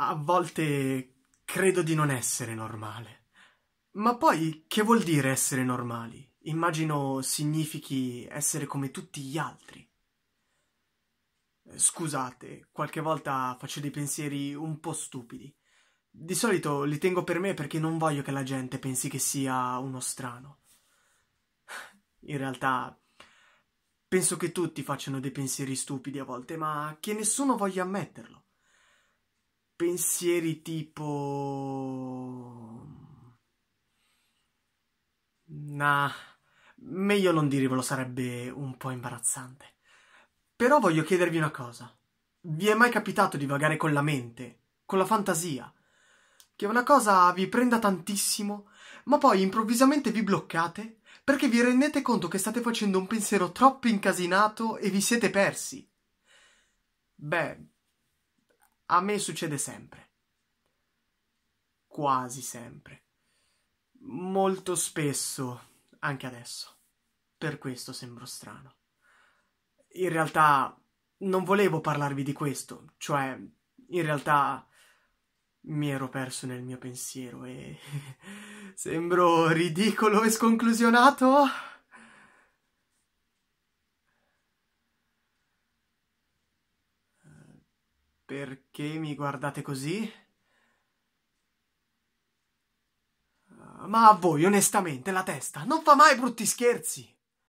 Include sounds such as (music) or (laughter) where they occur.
A volte credo di non essere normale. Ma poi che vuol dire essere normali? Immagino significhi essere come tutti gli altri. Scusate, qualche volta faccio dei pensieri un po' stupidi. Di solito li tengo per me perché non voglio che la gente pensi che sia uno strano. In realtà penso che tutti facciano dei pensieri stupidi a volte, ma che nessuno voglia ammetterlo pensieri tipo... Nah, meglio non dirvelo, sarebbe un po' imbarazzante. Però voglio chiedervi una cosa. Vi è mai capitato di vagare con la mente, con la fantasia? Che una cosa vi prenda tantissimo, ma poi improvvisamente vi bloccate perché vi rendete conto che state facendo un pensiero troppo incasinato e vi siete persi? Beh, a me succede sempre. Quasi sempre. Molto spesso, anche adesso. Per questo sembro strano. In realtà non volevo parlarvi di questo, cioè, in realtà mi ero perso nel mio pensiero e (laughs) sembro ridicolo e sconclusionato. Perché mi guardate così? Ah, ma a voi, onestamente, la testa non fa mai brutti scherzi.